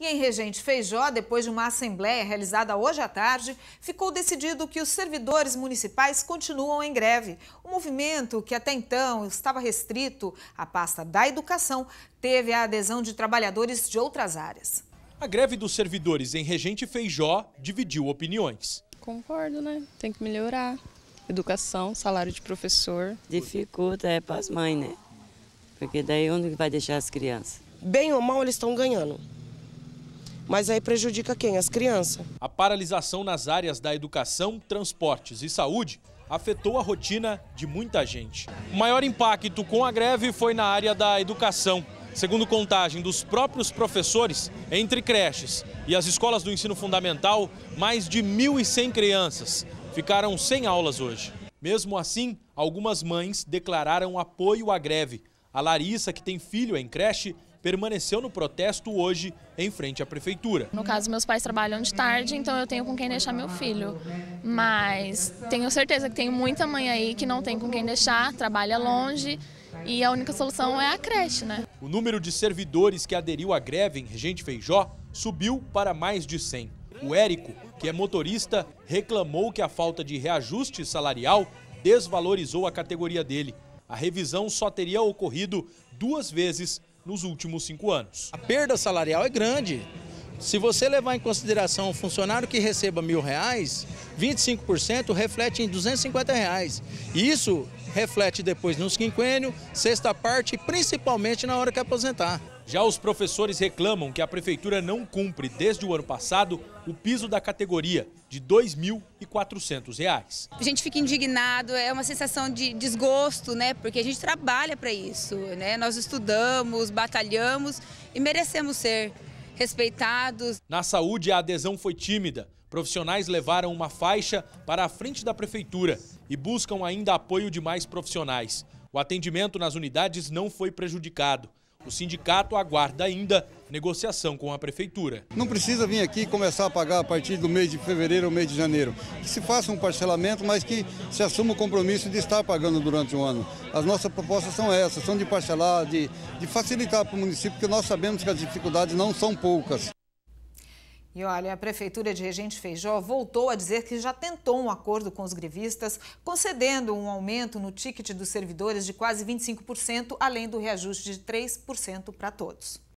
E em Regente Feijó, depois de uma assembleia realizada hoje à tarde, ficou decidido que os servidores municipais continuam em greve. O movimento, que até então estava restrito à pasta da educação, teve a adesão de trabalhadores de outras áreas. A greve dos servidores em Regente Feijó dividiu opiniões. Concordo, né? Tem que melhorar. Educação, salário de professor. Dificulta é para as mães, né? Porque daí onde vai deixar as crianças? Bem ou mal, eles estão ganhando. Mas aí prejudica quem? As crianças. A paralisação nas áreas da educação, transportes e saúde afetou a rotina de muita gente. O maior impacto com a greve foi na área da educação. Segundo contagem dos próprios professores, entre creches e as escolas do ensino fundamental, mais de 1.100 crianças ficaram sem aulas hoje. Mesmo assim, algumas mães declararam apoio à greve. A Larissa, que tem filho em creche, permaneceu no protesto hoje em frente à prefeitura. No caso, meus pais trabalham de tarde, então eu tenho com quem deixar meu filho. Mas tenho certeza que tem muita mãe aí que não tem com quem deixar, trabalha longe. E a única solução é a creche, né? O número de servidores que aderiu à greve em Regente Feijó subiu para mais de 100. O Érico, que é motorista, reclamou que a falta de reajuste salarial desvalorizou a categoria dele. A revisão só teria ocorrido duas vezes nos últimos cinco anos. A perda salarial é grande. Se você levar em consideração o funcionário que receba mil reais, 25% reflete em 250 reais. Isso reflete depois nos quinquênio, sexta parte e principalmente na hora que aposentar. Já os professores reclamam que a prefeitura não cumpre, desde o ano passado, o piso da categoria de R$ 2.400. A gente fica indignado, é uma sensação de desgosto, né? Porque a gente trabalha para isso, né? Nós estudamos, batalhamos e merecemos ser respeitados. Na saúde, a adesão foi tímida. Profissionais levaram uma faixa para a frente da prefeitura e buscam ainda apoio de mais profissionais. O atendimento nas unidades não foi prejudicado. O sindicato aguarda ainda negociação com a prefeitura. Não precisa vir aqui e começar a pagar a partir do mês de fevereiro ou mês de janeiro. Que se faça um parcelamento, mas que se assuma o compromisso de estar pagando durante o ano. As nossas propostas são essas, são de parcelar, de, de facilitar para o município, porque nós sabemos que as dificuldades não são poucas. E olha, a Prefeitura de Regente Feijó voltou a dizer que já tentou um acordo com os grevistas, concedendo um aumento no ticket dos servidores de quase 25%, além do reajuste de 3% para todos.